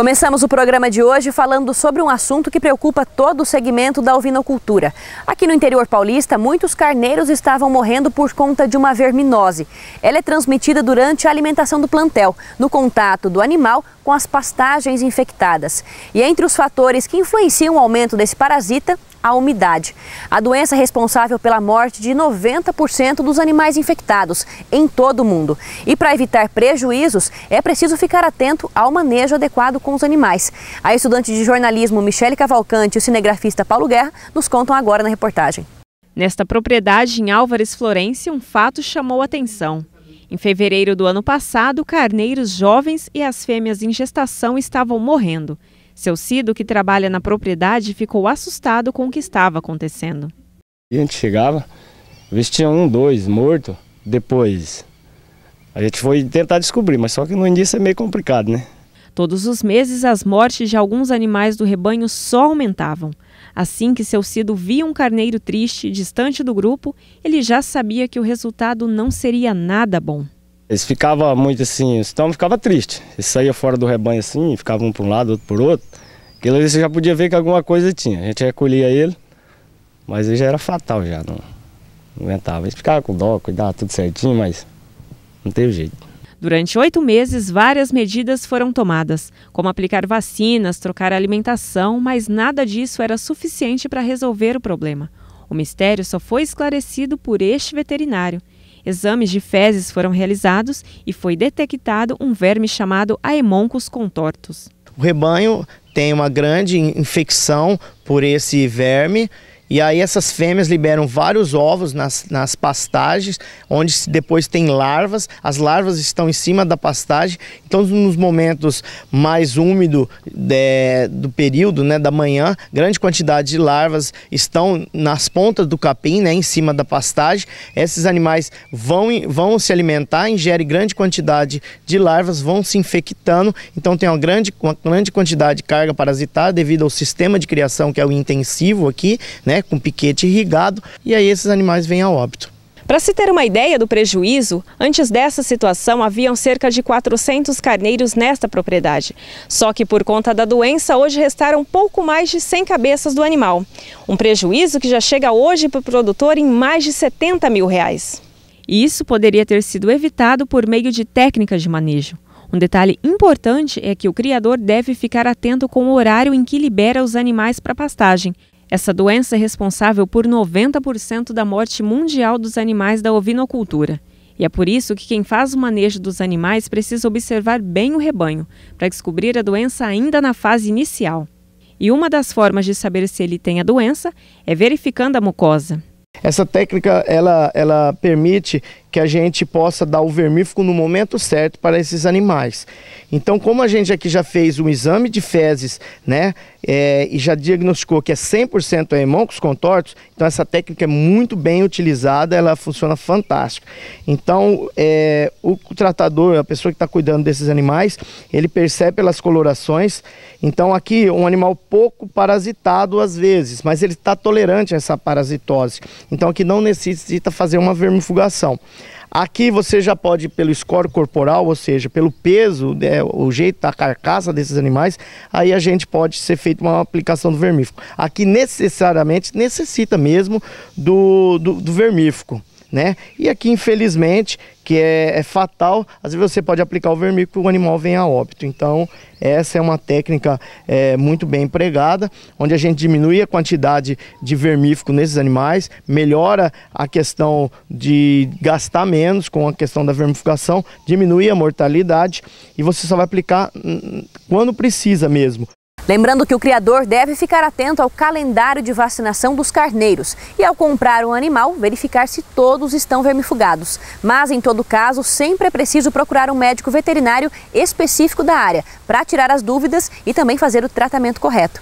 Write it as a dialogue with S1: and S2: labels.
S1: Começamos o programa de hoje falando sobre um assunto que preocupa todo o segmento da ovinocultura. Aqui no interior paulista, muitos carneiros estavam morrendo por conta de uma verminose. Ela é transmitida durante a alimentação do plantel, no contato do animal com as pastagens infectadas. E entre os fatores que influenciam o aumento desse parasita a umidade. A doença é responsável pela morte de 90% dos animais infectados em todo o mundo. E para evitar prejuízos, é preciso ficar atento ao manejo adequado com os animais. A estudante de jornalismo Michele Cavalcante e o cinegrafista Paulo Guerra nos contam
S2: agora na reportagem. Nesta propriedade em Álvares Florença, um fato chamou atenção. Em fevereiro do ano passado, carneiros jovens e as fêmeas em gestação estavam morrendo. Seu Cido, que trabalha na propriedade, ficou assustado com o que estava acontecendo.
S3: A gente chegava, vestia um, dois morto. Depois a gente foi tentar descobrir, mas só que no início é meio complicado, né?
S2: Todos os meses, as mortes de alguns animais do rebanho só aumentavam. Assim que seu Cido via um carneiro triste, distante do grupo, ele já sabia que o resultado não seria nada bom.
S3: Eles ficavam muito assim, então ficava triste. Eles saíam fora do rebanho assim, ficavam um para um lado, outro por outro. Aquilo ali você já podia ver que alguma coisa tinha. A gente recolhia ele, mas ele já era fatal já, não, não aguentava. Eles ficavam com dó, cuidava tudo certinho, mas não teve jeito.
S2: Durante oito meses, várias medidas foram tomadas, como aplicar vacinas, trocar alimentação, mas nada disso era suficiente para resolver o problema. O mistério só foi esclarecido por este veterinário, Exames de fezes foram realizados e foi detectado um verme chamado Aemoncus contortus.
S4: O rebanho tem uma grande infecção por esse verme e aí essas fêmeas liberam vários ovos nas, nas pastagens, onde depois tem larvas. As larvas estão em cima da pastagem. Então, nos momentos mais úmidos é, do período, né, da manhã, grande quantidade de larvas estão nas pontas do capim, né, em cima da pastagem. Esses animais vão, vão se alimentar, ingerem grande quantidade de larvas, vão se infectando. Então, tem uma grande, uma grande quantidade de carga parasitária devido ao sistema de criação que é o intensivo aqui, né? Né, com piquete irrigado, e aí esses animais vêm a óbito. Para se ter uma ideia do prejuízo,
S2: antes dessa situação haviam cerca de 400 carneiros nesta propriedade. Só que por conta da doença, hoje restaram pouco mais de 100 cabeças do animal. Um prejuízo que já chega hoje para o produtor em mais de 70 mil reais. Isso poderia ter sido evitado por meio de técnicas de manejo. Um detalhe importante é que o criador deve ficar atento com o horário em que libera os animais para pastagem, essa doença é responsável por 90% da morte mundial dos animais da ovinocultura. E é por isso que quem faz o manejo dos animais precisa observar bem o rebanho, para descobrir a doença ainda na fase inicial. E uma das formas de saber se ele tem a doença é
S4: verificando a mucosa. Essa técnica ela, ela permite que a gente possa dar o vermífugo no momento certo para esses animais. Então, como a gente aqui já fez um exame de fezes, né, é, e já diagnosticou que é 100% hemôncos contortos, então essa técnica é muito bem utilizada, ela funciona fantástico. Então, é, o tratador, a pessoa que está cuidando desses animais, ele percebe pelas colorações. Então, aqui um animal pouco parasitado às vezes, mas ele está tolerante a essa parasitose. Então, aqui não necessita fazer uma vermifugação. Aqui você já pode, pelo score corporal, ou seja, pelo peso, né, o jeito da carcaça desses animais, aí a gente pode ser feita uma aplicação do vermífugo. Aqui necessariamente necessita mesmo do, do, do vermífugo né? E aqui, infelizmente, que é, é, fatal, às vezes você pode aplicar o vermífugo e o animal vem a óbito. Então, essa é uma técnica é, muito bem empregada, onde a gente diminui a quantidade de vermífugo nesses animais, melhora a questão de gastar menos com a questão da vermificação, diminui a mortalidade e você só vai aplicar quando precisa mesmo.
S1: Lembrando que o criador deve ficar atento ao calendário de vacinação dos carneiros e, ao comprar um animal, verificar se todos estão vermifugados. Mas, em todo caso, sempre é preciso procurar um médico veterinário específico da área para tirar as dúvidas e também fazer o tratamento correto.